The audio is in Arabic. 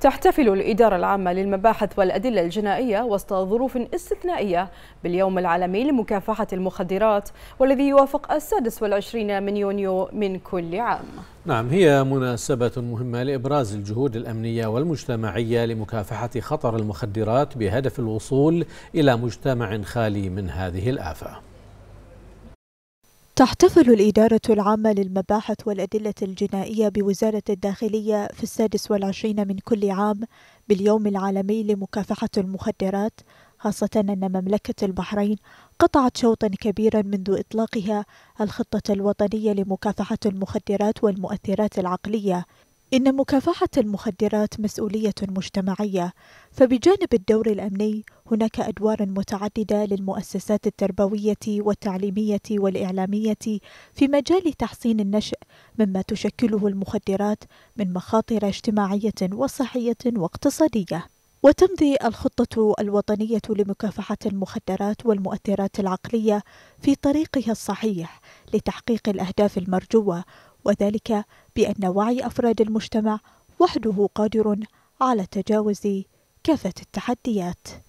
تحتفل الإدارة العامة للمباحث والأدلة الجنائية وسط ظروف استثنائية باليوم العالمي لمكافحة المخدرات والذي يوافق السادس والعشرين من يونيو من كل عام نعم هي مناسبة مهمة لإبراز الجهود الأمنية والمجتمعية لمكافحة خطر المخدرات بهدف الوصول إلى مجتمع خالي من هذه الآفة تحتفل الإدارة العامة للمباحث والأدلة الجنائية بوزارة الداخلية في السادس والعشرين من كل عام باليوم العالمي لمكافحة المخدرات خاصة أن مملكة البحرين قطعت شوطا كبيرا منذ إطلاقها الخطة الوطنية لمكافحة المخدرات والمؤثرات العقلية إن مكافحة المخدرات مسؤولية مجتمعية فبجانب الدور الأمني هناك أدوار متعددة للمؤسسات التربوية والتعليمية والإعلامية في مجال تحصين النشء مما تشكله المخدرات من مخاطر اجتماعية وصحية واقتصادية. وتمضي الخطة الوطنية لمكافحة المخدرات والمؤثرات العقلية في طريقها الصحيح لتحقيق الأهداف المرجوة وذلك بأن وعي أفراد المجتمع وحده قادر على تجاوز كافة التحديات